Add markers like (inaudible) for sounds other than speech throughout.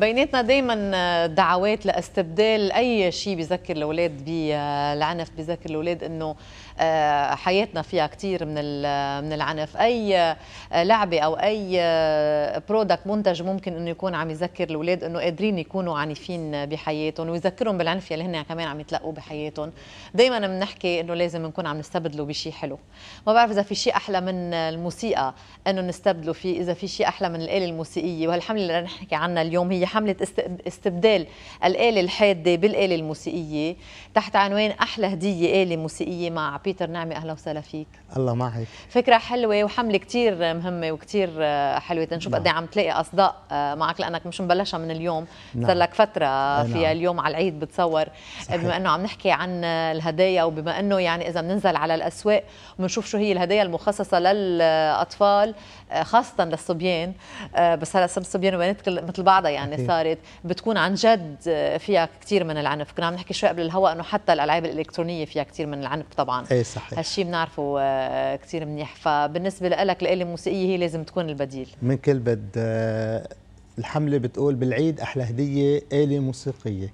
بيناتنا دائما دعوات لاستبدال اي شيء بذكر الاولاد بالعنف بذكر الاولاد انه آه، حياتنا فيها كثير من من العنف اي آه، لعبه او اي برودكت آه، منتج ممكن انه يكون عم يذكر الاولاد انه قادرين يكونوا عنيفين بحياتهم ويذكرهم بالعنف يلي هن كمان عم يتلقوا بحياتهم دائما بنحكي انه لازم نكون عم نستبدله بشيء حلو ما بعرف اذا في شيء احلى من الموسيقى انه نستبدله فيه اذا في شيء احلى من الاله الموسيقيه وهالحمله اللي نحكي عنها اليوم هي حمله استبدال الاله الحاده بالاله الموسيقيه تحت عنوان احلى هديه اله موسيقيه مع بيتر نعمي أهلا وسهلا فيك الله معك فكرة حلوة وحملة كثير مهمة وكثير آه، حلوة تنشوف نعم. قد عم تلاقي أصداء آه، معك لأنك مش مبلشها من اليوم نعم. صار لك فترة نعم. فيها اليوم على العيد بتصور صحيح. بما أنه عم نحكي عن الهدايا وبما أنه يعني إذا بننزل على الأسواق بنشوف شو هي الهدايا المخصصة للأطفال آه، خاصة للصبيان بس هلا الصبيان وبنات مثل بعضها يعني أكيد. صارت بتكون عن جد فيها كثير من العنف كنا عم نحكي شوي قبل الهواء انه حتى الالعاب الالكترونيه فيها كثير من العنف طبعا إيه، إيه، صحيح هالشيء بنعرفه آه، كثير منيح فبالنسبه لك الآلة الموسيقيه هي لازم تكون البديل من كل بد آه، الحمله بتقول بالعيد احلى هديه آلة موسيقيه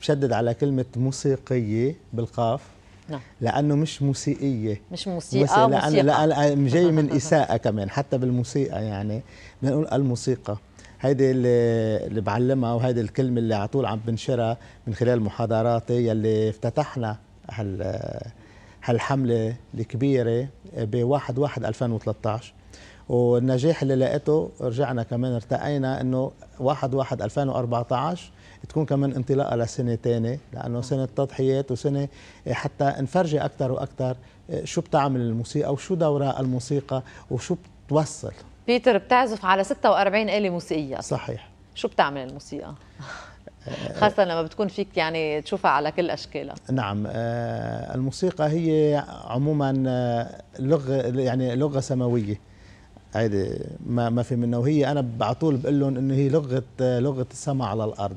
بشدد على كلمه موسيقيه بالقاف نعم. لانه مش موسيقيه مش موسيقى, آه، موسيقى. لأن لأن جاي من (laughs) اساءه كمان حتى بالموسيقى يعني بنقول الموسيقى هيدي اللي بعلمها وهيدي الكلمه اللي على طول عم بنشرها من خلال محاضراتي يلي افتتحنا هال هالحملة الكبيرة ب 1 1 2013 والنجاح اللي لقيته رجعنا كمان ارتقينا انه 1 1 2014 تكون كمان انطلاقه لسنه ثانيه لانه سنه تضحيات وسنه إيه، حتى نفرجي اكثر واكثر إيه، شو بتعمل الموسيقى وشو دورها الموسيقى وشو بتوصل بيتر بتعزف على 46 آلة موسيقية صحيح شو بتعمل الموسيقى؟ آه. خاصة لما بتكون فيك يعني تشوفها على كل أشكالها نعم آه، الموسيقى هي عموما آه، لغة يعني لغة سماوية هيدي ما ما في منها وهي انا على طول بقول لهم انه هي لغه لغه السما على الارض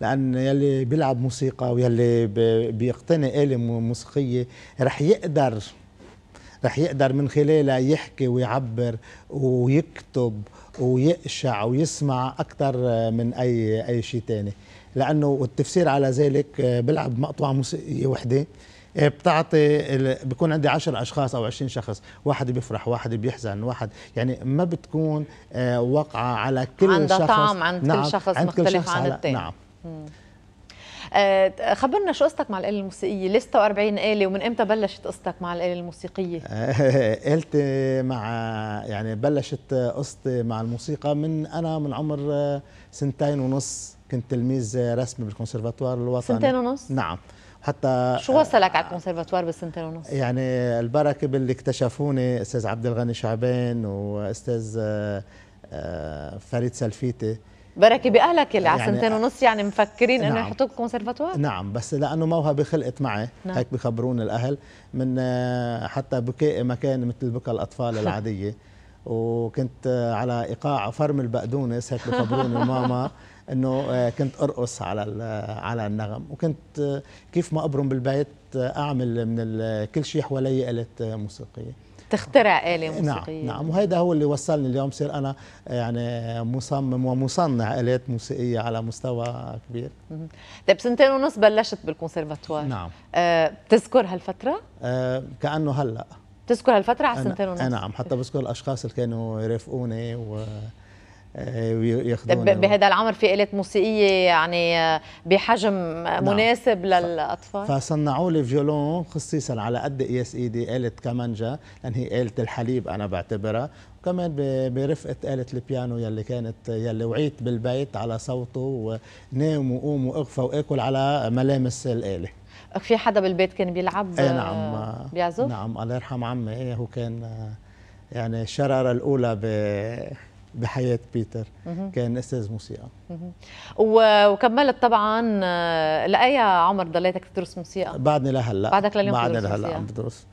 لان يلي بيلعب موسيقى ويلي بيقتني آلة موسيقية رح يقدر رح يقدر من خلالها يحكي ويعبر ويكتب ويقشع ويسمع اكثر من اي اي شيء ثاني لانه والتفسير على ذلك آه، بلعب مقطوعه موسيقيه وحده آه، بتعطي بكون عندي عشر أشخاص أو عشرين شخص واحد بيفرح واحد بيحزن واحد يعني ما بتكون آه، واقعة على كل عندها شخص عندها طعم عند نعم كل شخص مختلف عن التاني نعم آه، خبرنا شو قصتك مع الآلة الموسيقية ليه 46 آلة ومن امتى بلشت قصتك مع الآلة الموسيقية آه، (laughs) قلت مع يعني بلشت قصتي مع الموسيقى من أنا من عمر آه، سنتين ونص كنت تلميذ رسمي بالكونسرفاتوار الوطني سنتين ونص نعم حتى شو وصلك على الكونسرفاتوار بالسنتين ونص؟ يعني البركه باللي اكتشفوني استاذ عبد الغني شعبان واستاذ فريد سلفيتي بركي بأهلك اللي يعني على سنتين ونص يعني مفكرين نعم. انه يحطوك كونسرفاتوار نعم بس لانه موهبه خلقت معي نعم. هيك بخبرون الاهل من آه، حتى بكائي ما كان مثل بكاء الاطفال (laughs) العاديه وكنت آه، على ايقاع فرم البقدونس هيك بخبروني (laughs) ماما انه آه، كنت ارقص على على النغم وكنت كيف ما ابرم بالبيت اعمل من كل شيء حوالي آلات موسيقيه تخترع آلة نعم، موسيقية نعم نعم وهذا هو اللي وصلني اليوم صير أنا يعني مصمم ومصنع آلات موسيقية على مستوى كبير طيب سنتين ونص بلشت بالكونسيرفاتوار نعم آه بتذكر هالفترة؟ آه كأنه هلأ بتذكر هالفترة على سنتين ونص؟ آه، نعم حتى بذكر الأشخاص اللي كانوا يرافقوني و آه، ياخذون بهذا العمر في آلات موسيقية يعني آه، بحجم نعم. مناسب نعم. للأطفال فصنعوا لي فيولون خصيصا على قد قياس إيدي e آلة كمانجا لأن يعني هي آلة الحليب أنا بعتبرها وكمان برفقة آلة البيانو يلي كانت يلي وعيت بالبيت على صوته ونام وقوم وأغفى وآكل على ملامس الآلة في حدا بالبيت كان بيلعب اي نعم آه، بيعزف؟ نعم الله يرحم عمي إيه، هو كان يعني الشرارة الأولى ب بحياة بيتر كان أستاذ موسيقى وكملت طبعا آه، لأي عمر ضليتك تدرس موسيقى؟ بعدني لهلا بعدك لليوم بعدني لهلا عم بدرس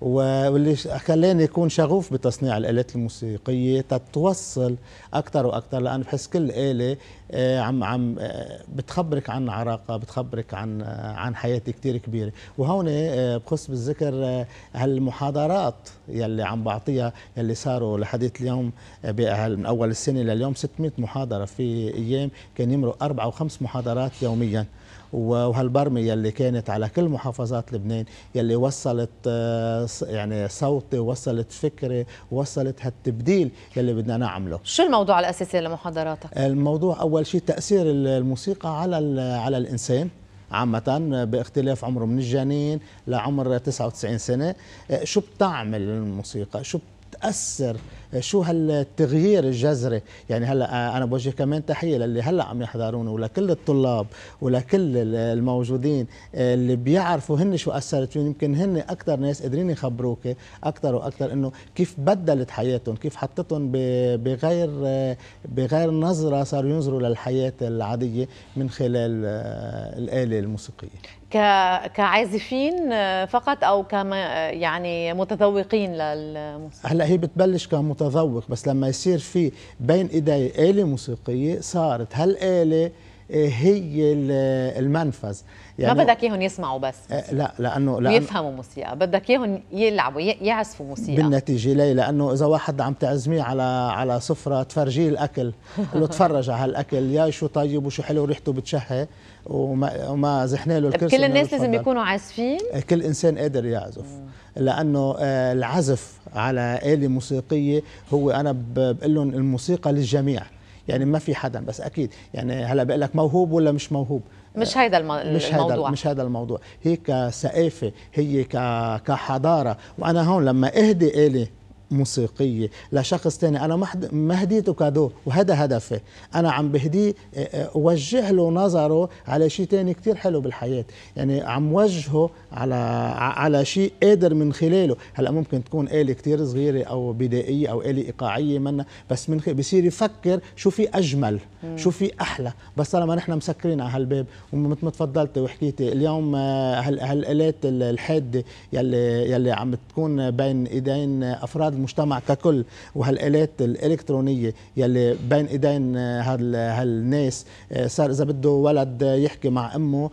واللي خلاني اكون شغوف بتصنيع الالات الموسيقيه تتوصل اكثر واكثر لانه بحس كل اله آه، عم عم آه، بتخبرك عن عراقه بتخبرك عن آه، عن حياه كثير كبيره وهون بخص بالذكر هالمحاضرات يلي عم بعطيها يلي صاروا لحديث اليوم من اول السنه لليوم 600 محاضره في ايام كان يمروا اربع وخمس محاضرات يوميا وهالبرمه يلي كانت على كل محافظات لبنان يلي وصلت يعني صوتي وصلت فكري وصلت هالتبديل يلي بدنا نعمله شو الموضوع الاساسي لمحاضراتك الموضوع اول اول شيء تاثير الموسيقى على على الانسان عامة باختلاف عمره من الجنين لعمر 99 سنة آه، شو بتعمل الموسيقى شو بتأثر شو هالتغيير الجذري يعني هلا آه، انا بوجه كمان تحيه للي هلا عم يحضرونا ولكل الطلاب ولكل الموجودين آه، اللي بيعرفوا هن شو اثرت فيهم يمكن هن اكثر ناس قادرين يخبروك اكثر واكثر انه كيف بدلت حياتهم كيف حطتهم بغير آه، بغير نظره صاروا ينظروا للحياه العاديه من خلال الاله الموسيقيه كعازفين فقط او كما يعني متذوقين للموسيقى هلا هي بتبلش كمتذوقين متذوق بس لما يصير في بين ايدي آلة موسيقية صارت هالآلة آه، هي المنفذ يعني ما بدك اياهم يسمعوا بس آه، لا لانه لا يفهموا موسيقى بدك اياهم يلعبوا يعزفوا موسيقى بالنتيجه لي لانه اذا واحد عم تعزميه على على سفره تفرجيه الاكل له تفرج على هالاكل يا شو طيب وشو حلو ريحته بتشهي وما وما زحنا له الكرسي كل الناس لازم يكونوا عازفين آه، كل انسان قادر يعزف لانه العزف على اله موسيقيه هو انا بقول لهم الموسيقى للجميع يعني ما في حدا بس اكيد يعني هلا بقول لك موهوب ولا مش موهوب مش هيدا الموضوع مش الموضوع هيدا مش هيدا الموضوع هي كثقافه هي كحضاره وانا هون لما اهدي الي موسيقية لشخص تاني أنا ما هديته كادو وهذا هدفي أنا عم بهديه آه، آه، وجه له نظره على شيء تاني كتير حلو بالحياة يعني عم وجهه على على شيء قادر من خلاله هلا ممكن تكون آلة كتير صغيرة أو بدائية أو آلة إيقاعية منا بس من بصير يفكر شو في أجمل شو في أحلى بس طالما نحن مسكرين على هالباب ومثل ما تفضلت وحكيتي اليوم آه، هالآلات الحادة يلي يلي عم تكون بين إيدين أفراد المجتمع ككل وهالالات الالكترونيه يلي بين ايدين آه، هال هالناس آه، صار اذا بده ولد آه، يحكي مع امه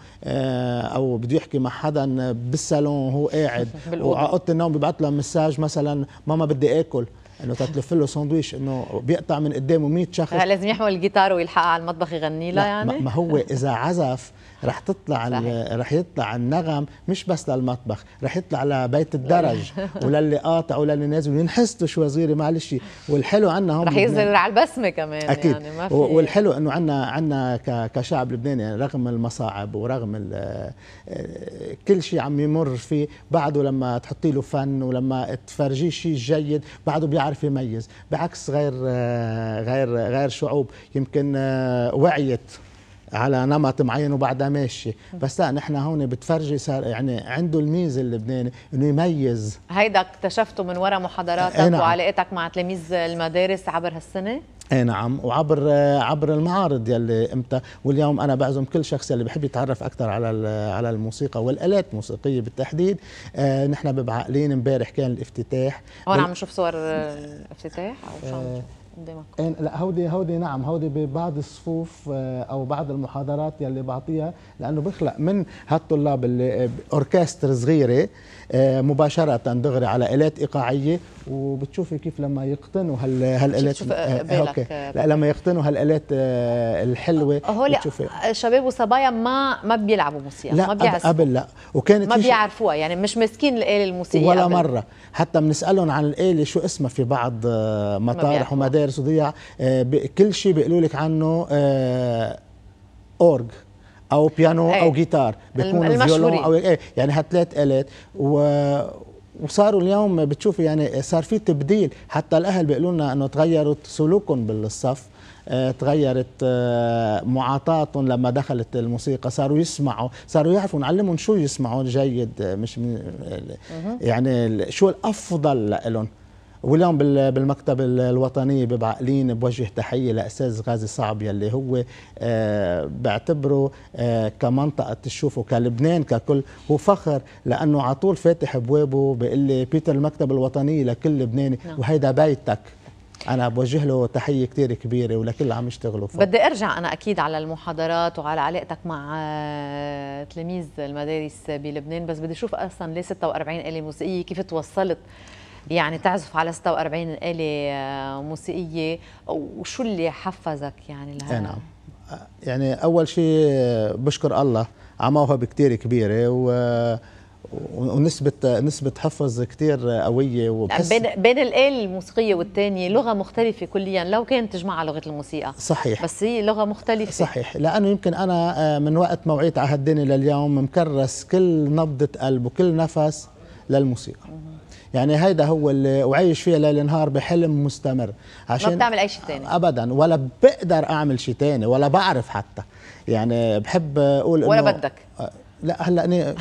او بده يحكي مع حدا بالصالون وهو قاعد وعقدت اوضه النوم ببعث له مساج مثلا ماما بدي اكل انه تتلف له ساندويش انه بيقطع من قدامه 100 شخص لازم يحمل الجيتار ويلحقها على المطبخ يغني له يعني ما هو اذا عزف رح تطلع رح يطلع النغم مش بس للمطبخ رح يطلع لبيت (laughs) الدرج وللي قاطع وللي نازل وينحسدوا شوي صغيره معلش والحلو عندنا هون رح ينزل على البسمه كمان اكيد يعني ما في والحلو انه عندنا عندنا كشعب لبناني يعني رغم المصاعب ورغم آه، كل شيء عم يمر فيه بعده لما تحطي له فن ولما تفرجيه شيء جيد بعده بيعرف يميز بعكس غير آه، غير غير شعوب يمكن آه، وعيت على نمط معين وبعدها ماشي بس لا نحن هون بتفرجي صار يعني عنده الميزه اللبناني انه يميز هيدا اكتشفته من وراء محاضراتك إيه، نعم. وعلاقتك مع تلاميذ المدارس عبر هالسنه اي نعم وعبر عبر المعارض يلي امتى واليوم انا بعزم كل شخص يلي بحب يتعرف اكثر على على الموسيقى والالات الموسيقيه بالتحديد آه نحن ببعقلين امبارح كان الافتتاح هون عم نشوف صور افتتاح او شو عم نشوف قدامك لا هودي هودي نعم هودي ببعض الصفوف آه، او بعض المحاضرات يلي بعطيها لانه بخلق من هالطلاب اللي آه، اوركستر صغيره آه، مباشره دغري على الات ايقاعيه وبتشوفي كيف لما يقتنوا هال هالالات آه، اوكي لا لما يقتنوا هالالات آه، الحلوه هول شباب وصبايا ما ما بيلعبوا موسيقى لا ما بيعزفوا قبل لا وكانت ما بيعرفوها يعني مش مسكين الاله الموسيقيه ولا قبل. مره حتى بنسالهم عن الاله شو اسمها في بعض مطارح ومدارس وضيع كل شيء بيقولوا لك عنه اورج او بيانو ايه او جيتار بيكونوا فيولون او إيه, إيه، يعني هالثلاث الات و وصاروا اليوم بتشوفوا يعني صار في تبديل حتى الاهل بيقولوا لنا انه تغيروا سلوكهم بالصف آه، تغيرت آه، معاطاتهم لما دخلت الموسيقى صاروا يسمعوا صاروا يعرفوا نعلمهم شو يسمعوا جيد مش يعني شو الافضل لهم واليوم بالمكتبة الوطنية ببعقلين بوجه تحية لأستاذ غازي صعب يلي هو آه، بعتبره آه، كمنطقة تشوفه كلبنان ككل هو فخر لأنه على طول فاتح بوابه بيقول لي بيتر المكتبة الوطنية لكل لبناني نعم. وهيدا بيتك انا بوجه له تحيه كثير كبيره ولكل اللي عم يشتغلوا فوق. بدي ارجع انا اكيد على المحاضرات وعلى علاقتك مع آه، تلاميذ المدارس بلبنان بس بدي اشوف اصلا ليه 46 اله موسيقيه كيف توصلت يعني تعزف على 46 آلة آه، موسيقية وشو اللي حفزك يعني لهذا؟ إيه، نعم يعني أول شيء آه، بشكر الله على موهبة كثير كبيرة و آه، ونسبة نسبة حفظ كثير قوية وبحس بين بين الآلة الموسيقية والثانية لغة مختلفة كليا لو كانت تجمعها لغة الموسيقى صحيح بس هي لغة مختلفة صحيح لأنه يمكن أنا من وقت ما وعيت على هالدنيا لليوم مكرس كل نبضة قلب وكل نفس للموسيقى يعني هيدا هو اللي وعيش فيه ليل نهار بحلم مستمر عشان ما بتعمل اي شيء ثاني ابدا ولا بقدر اعمل شيء ثاني ولا بعرف حتى يعني بحب اقول ولا بدك آه، لا هلا انا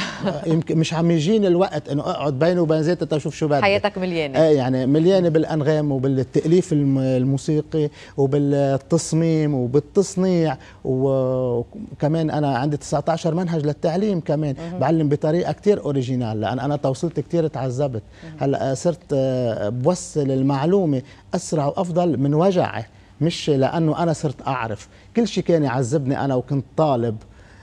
يمكن مش عم يجيني الوقت انه اقعد بيني وبين زيت تشوف شو بدي حياتك مليانه ايه يعني مليانه بالانغام وبالتاليف الموسيقي وبالتصميم وبالتصنيع وكمان انا عندي 19 منهج للتعليم كمان بعلم بطريقه كثير اوريجينال لان انا توصلت كثير تعذبت هلا صرت آه، بوصل المعلومه اسرع وافضل من وجعي مش لانه انا صرت اعرف كل شيء كان يعذبني انا وكنت طالب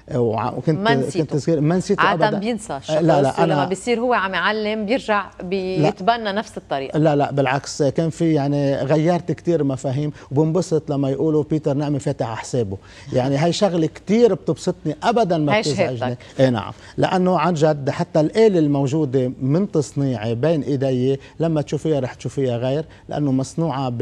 آه، وكنت منسيته. كنت صغير ما نسيته عادة ابدا بينسى الشخص آه، لا لا أنا لما بيصير هو عم يعلم بيرجع بيتبنى نفس الطريقه لا لا بالعكس كان في يعني غيرت كثير مفاهيم وبنبسط لما يقولوا بيتر نعمه فاتح حسابه يعني هي شغله كثير بتبسطني ابدا ما بتزعجني اي نعم لانه عن جد حتى الآلة الموجوده من تصنيعي بين ايدي لما تشوفيها رح تشوفيها غير لانه مصنوعه ب...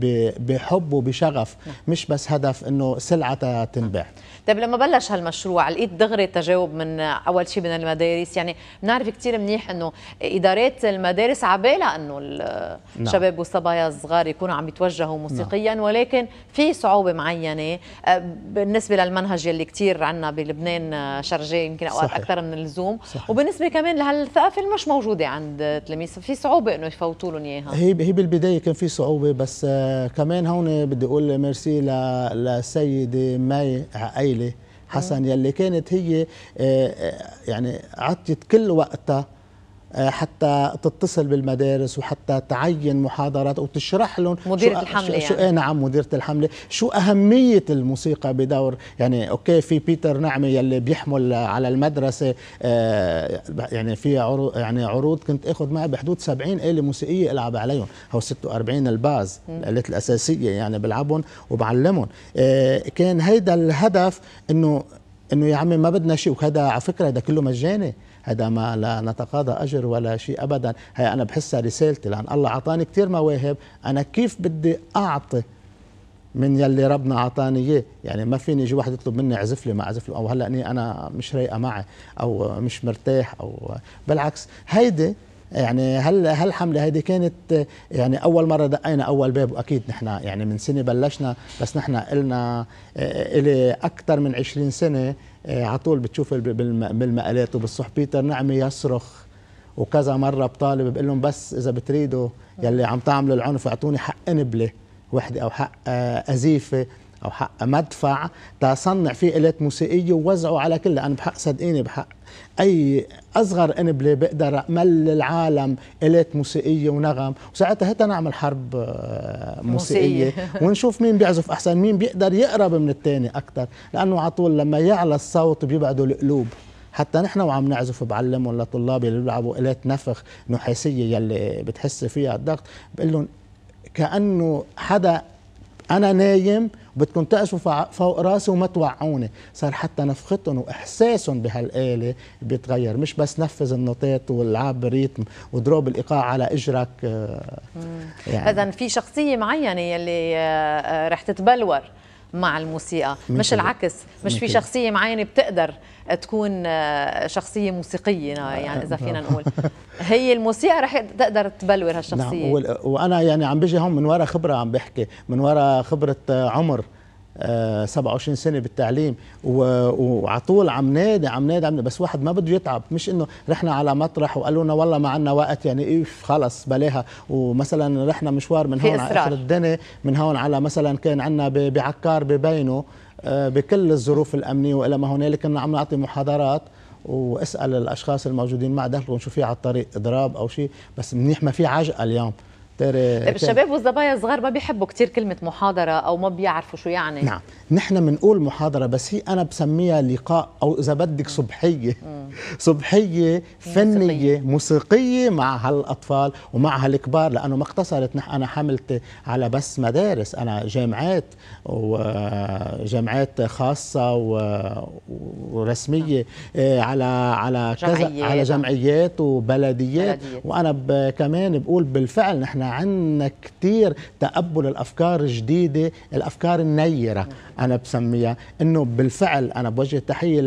ب... بحب وبشغف نعم. مش بس هدف انه سلعة تنباع طيب لما بلش هالمشروع المشروع لقيت دغري التجاوب من اول شيء من المدارس يعني بنعرف كثير منيح انه ادارات المدارس عبالة انه الشباب نعم. والصبايا الصغار يكونوا عم يتوجهوا نعم. موسيقيا ولكن في صعوبه معينه أه، بالنسبه للمنهج يلي كثير عندنا بلبنان أه، شرجي يمكن اوقات اكثر من اللزوم وبالنسبه كمان لهالثقافه اللي مش موجوده عند التلاميذ في صعوبه انه يفوتوا لهم اياها هي هي بالبدايه كان في صعوبه بس أه، كمان هون بدي اقول ميرسي للسيده ماي عقيله حسن يلي كانت هي آه، آه، يعني عطت كل وقتها آه، حتى تتصل بالمدارس وحتى تعين محاضرات وتشرح لهم مديرة شو الحملة شو يعني. إيه، نعم مديرة الحملة شو أهمية الموسيقى بدور يعني أوكي في بيتر نعمي يلي بيحمل على المدرسة آه، يعني في عروض يعني عروض كنت أخذ معي بحدود 70 آلة موسيقية ألعب عليهم هو 46 الباز الآلات الأساسية يعني بلعبهم وبعلمهم آه، كان هيدا الهدف إنه انه يا عمي ما بدنا شيء وهذا على فكره هذا كله مجاني هذا ما لا نتقاضى أجر ولا شيء أبدا هي أنا بحسها رسالتي لأن الله أعطاني كثير مواهب أنا كيف بدي أعطي من يلي ربنا اعطاني اياه، يعني ما فيني يجي واحد يطلب مني اعزف لي ما اعزف له او هلا اني انا مش رايقه معي او مش مرتاح او بالعكس هيدي يعني هل هالحملة هيدي كانت يعني أول مرة دقينا أول باب وأكيد نحن يعني من سنة بلشنا بس نحن قلنا إلي أكثر من 20 سنة آه، على طول بتشوف بالمقالات وبالصحبيتر نعمه يصرخ وكذا مره بطالب بقول لهم بس اذا بتريدوا يلي عم تعملوا العنف اعطوني حق نبله وحده او حق آه، ازيفه او حق مدفع تصنع فيه الات موسيقيه ووزعه على كل انا بحق صدقيني بحق اي اصغر انبله بقدر امل العالم الات موسيقيه ونغم وساعتها هتا نعمل حرب آه، موسيقيه (laughs) ونشوف مين بيعزف احسن مين بيقدر يقرب من الثاني اكثر لانه على طول لما يعلى الصوت بيبعدوا القلوب حتى نحن وعم نعزف بعلمهم لطلابي اللي بيلعبوا الات نفخ نحاسيه يلي بتحس فيها الضغط بقول لهم كانه حدا انا نايم وبدكم تقسوا فوق راسي وما توعوني صار حتى نفختهم واحساسهم بهالاله بيتغير مش بس نفذ النوتات والعب ريتم وضرب الايقاع على اجرك آه، يعني اذا في شخصيه معينه يلي آه، آه، رح تتبلور مع الموسيقى مش العكس مش في شخصيه معينه بتقدر تكون آه، شخصيه موسيقيه آه، يعني اذا آه. فينا نقول (laughs) هي الموسيقى رح تقدر تبلور نعم، هالشخصيه نعم وانا يعني عم بيجي هون من وراء خبره عم بحكي من وراء خبره عمر 27 آه، سنه بالتعليم وعلى طول عم نادي عم نادي عم نادي بس واحد ما بده يتعب مش انه رحنا على مطرح وقالوا لنا والله ما عندنا وقت يعني ايه خلص بلاها ومثلا رحنا مشوار من هون على اخر الدنيا من هون على مثلا كان عندنا بعكار ببينه آه، بكل الظروف الامنيه والى ما هنالك كنا عم نعطي محاضرات واسال الاشخاص الموجودين مع دخلهم شو في على الطريق اضراب او شيء بس منيح ما في عجقه اليوم ترى طيب الشباب والزبايا الصغار ما بيحبوا كثير كلمه محاضره او ما بيعرفوا شو يعني نعم نحن بنقول محاضره بس هي انا بسميها لقاء او اذا بدك صبحيه صبحيه فنيه موسيقية. مع هالاطفال ومع هالكبار لانه ما اقتصرت نحن انا حملت على بس مدارس انا جامعات وجامعات خاصه ورسميه نعم. إيه، على على كذا على جمعيات وبلديات وانا كمان بقول بالفعل نحن عنا كثير تقبل الافكار الجديده الافكار النيره انا بسميها انه بالفعل انا بوجه تحيه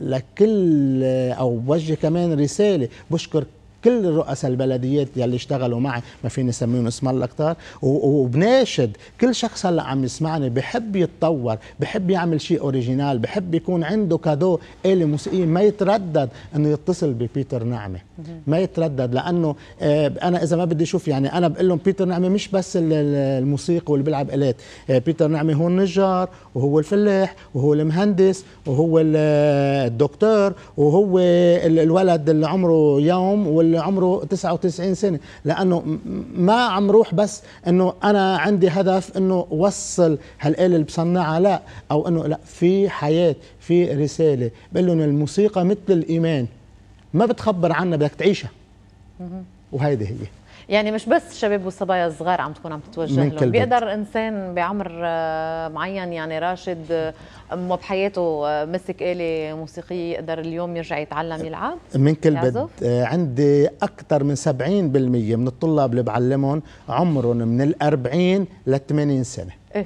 لكل او بوجه كمان رساله بشكر كل رؤساء البلديات يلي اشتغلوا معي ما فيني نسميهم اسم الله كتار وبناشد كل شخص هلا عم يسمعني بحب يتطور بحب يعمل شيء اوريجينال بحب يكون عنده كادو آلة موسيقية ما يتردد انه يتصل ببيتر نعمة ما يتردد لانه آه، انا اذا ما بدي اشوف يعني انا بقول لهم بيتر نعمة مش بس الموسيقى واللي بيلعب آلات آه، بيتر نعمة هو النجار وهو الفلاح وهو المهندس وهو الدكتور وهو الولد اللي عمره يوم وال اللي عمره 99 سنه لانه ما عم روح بس انه انا عندي هدف انه وصل هالاله اللي بصنعها لا او انه لا في حياه في رساله بقول لهم الموسيقى مثل الايمان ما بتخبر عنا بدك تعيشها وهيدي هي يعني مش بس الشباب والصبايا الصغار عم تكون عم تتوجه لهم بيقدر انسان بعمر آه، معين يعني راشد آه، ما بحياته آه، مسك آلة موسيقية يقدر اليوم يرجع يتعلم يلعب من كل بد عندي أكثر من 70% من الطلاب اللي بعلمهم عمرهم من ال 40 ل 80 سنة إيه؟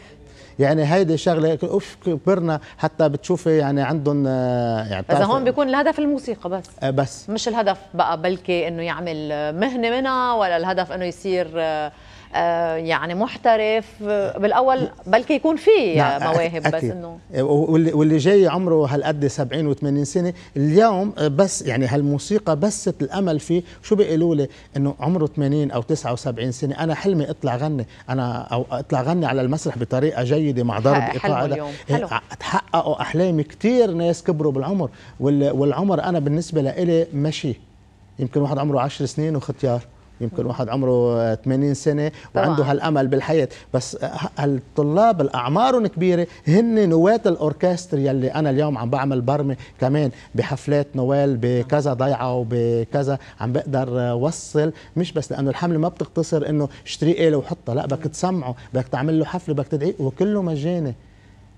يعني هيدي شغله اوف كبرنا حتى بتشوفي يعني عندهم آه، يعني اذا هون بيكون الهدف الموسيقى بس آه، بس مش الهدف بقى بلكي انه يعمل مهنه منها ولا الهدف انه يصير آه، آه، يعني محترف بالاول بلكي يكون في نعم، مواهب أكيد. بس انه آه، واللي واللي جاي عمره هالقد 70 و80 سنه اليوم آه، بس يعني هالموسيقى بس الامل فيه شو بيقولوا لي انه عمره 80 او 79 سنه انا حلمي اطلع غني انا او اطلع غني على المسرح بطريقه جيده مع ضرب ايقاع إيه، تحققوا احلامي كثير ناس كبروا بالعمر والعمر انا بالنسبه لإلي مشي يمكن واحد عمره 10 سنين وختيار يمكن واحد عمره 80 سنه وعنده هالامل بالحياه بس هالطلاب الاعمار كبيره هن نواه الاوركسترا يلي انا اليوم عم بعمل برمه كمان بحفلات نوال بكذا ضيعه وبكذا عم بقدر وصل مش بس لانه الحمله ما بتقتصر انه اشتري اله وحطها لا بدك تسمعه بدك تعمل له حفله بدك تدعيه وكله مجاني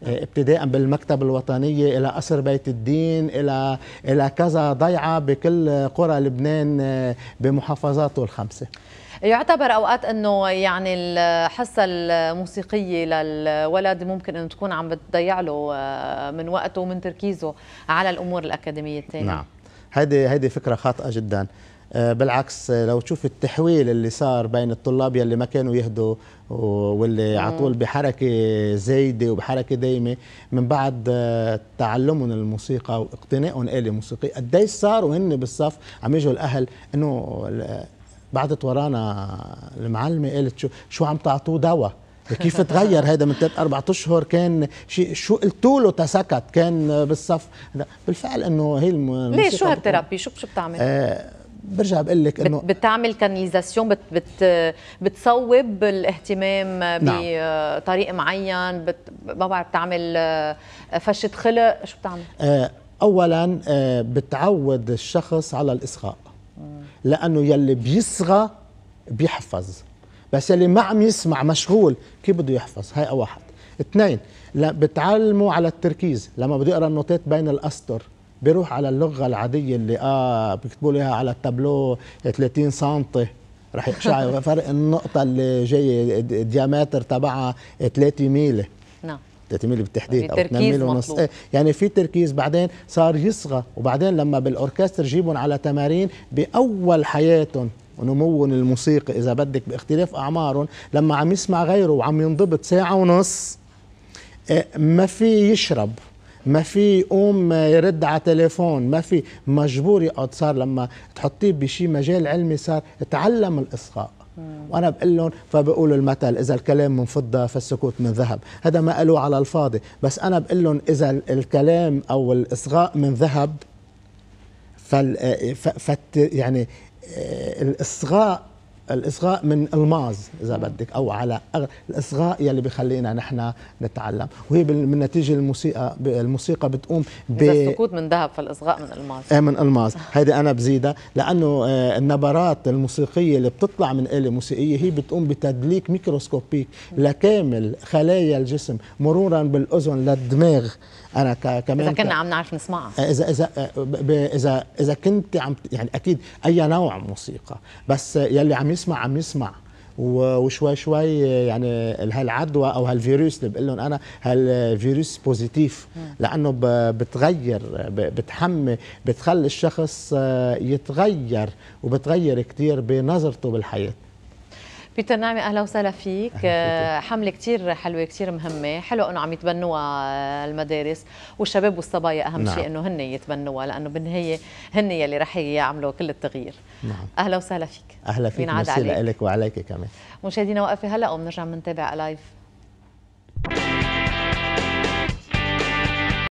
ابتداء بالمكتب الوطنية إلى قصر بيت الدين إلى إلى كذا ضيعة بكل قرى لبنان آه، بمحافظاته الخمسة يعتبر اوقات انه يعني الحصه الموسيقيه للولد ممكن انه تكون عم بتضيع له آه، من وقته ومن تركيزه على الامور الاكاديميه الثانيه نعم هذه هذه فكره خاطئه جدا آه، بالعكس آه، لو تشوف التحويل اللي صار بين الطلاب يلي ما كانوا يهدوا واللي على طول بحركه زايده وبحركه دايمه من بعد آه، تعلمهم الموسيقى واقتنائهم آلة موسيقية قديش صار وهن بالصف عم يجوا الاهل انه بعدت ورانا المعلمه قالت شو شو عم تعطوه دواء كيف تغير هذا من ثلاث اربع اشهر كان شيء شو قلتوا له تسكت كان بالصف بالفعل انه هي ليش شو هالثيرابي شو شو بتعمل؟ آه برجع بقول لك انه بتعمل كانيزاسيون بت بت بتصوب الاهتمام بطريق نعم. معين بت ما بعرف بتعمل آه، فشه خلق شو بتعمل؟ آه، اولا آه، بتعود الشخص على الاصغاء لانه يلي بيصغى بيحفظ بس يلي ما عم يسمع مشغول كيف بده يحفظ هاي واحد اثنين بتعلمه على التركيز لما بده يقرا النوتات بين الاسطر بيروح على اللغه العاديه اللي اه بيكتبوا لها على التابلو 30 سنتي رح يقشعر (laughs) فرق النقطه اللي جايه الديامتر تبعها 3 ميلي نعم 3 ميلي بالتحديد او 2 ميلي ونص إيه يعني في تركيز بعدين صار يصغى وبعدين لما بالاوركسترا جيبهم على تمارين باول حياتهم ونموهم الموسيقي اذا بدك باختلاف اعمارهم لما عم يسمع غيره وعم ينضبط ساعه ونص إيه، ما في يشرب ما في ام يرد على تليفون ما في مجبور يقعد صار لما تحطيه بشي مجال علمي صار تعلم الاصغاء وانا بقول لهم فبقولوا المثل اذا الكلام من فضه فالسكوت من ذهب هذا ما قالوا على الفاضي بس انا بقول لهم اذا الكلام او الاصغاء من ذهب فال آه، يعني آه، الاصغاء الاصغاء من الماز اذا بدك او على أغ... الاصغاء يلي بخلينا نحن نتعلم وهي من نتيجه الموسيقى الموسيقى بتقوم ب السكوت من ذهب فالاصغاء من الماز ايه من الماز هيدي انا بزيدها لانه آه، النبرات الموسيقيه اللي بتطلع من آلة موسيقيه هي بتقوم بتدليك ميكروسكوبيك لكامل خلايا الجسم مرورا بالاذن للدماغ انا كمان اذا كنا عم نعرف نسمعها آه، اذا اذا آه، اذا اذا كنت عم يعني اكيد اي نوع موسيقى بس يلي عم يسمع عم يسمع وشوي شوي يعني هالعدوى او هالفيروس اللي بقول لهم انا هالفيروس بوزيتيف لانه بتغير بتحمي بتخلي الشخص آه، يتغير وبتغير كثير بنظرته بالحياه بيتر نعمي أهلا وسهلا فيك آه، حملة كتير حلوة كتير مهمة حلو أنه عم يتبنوها المدارس والشباب والصبايا أهم نعم. شيء أنه هن يتبنوها لأنه بالنهاية هن يلي رح يعملوا كل التغيير نعم. أهلا وسهلا فيك أهلا فيك مرسي لك وعليك كمان مشاهدينا وقفة هلا وبنرجع بنتابع لايف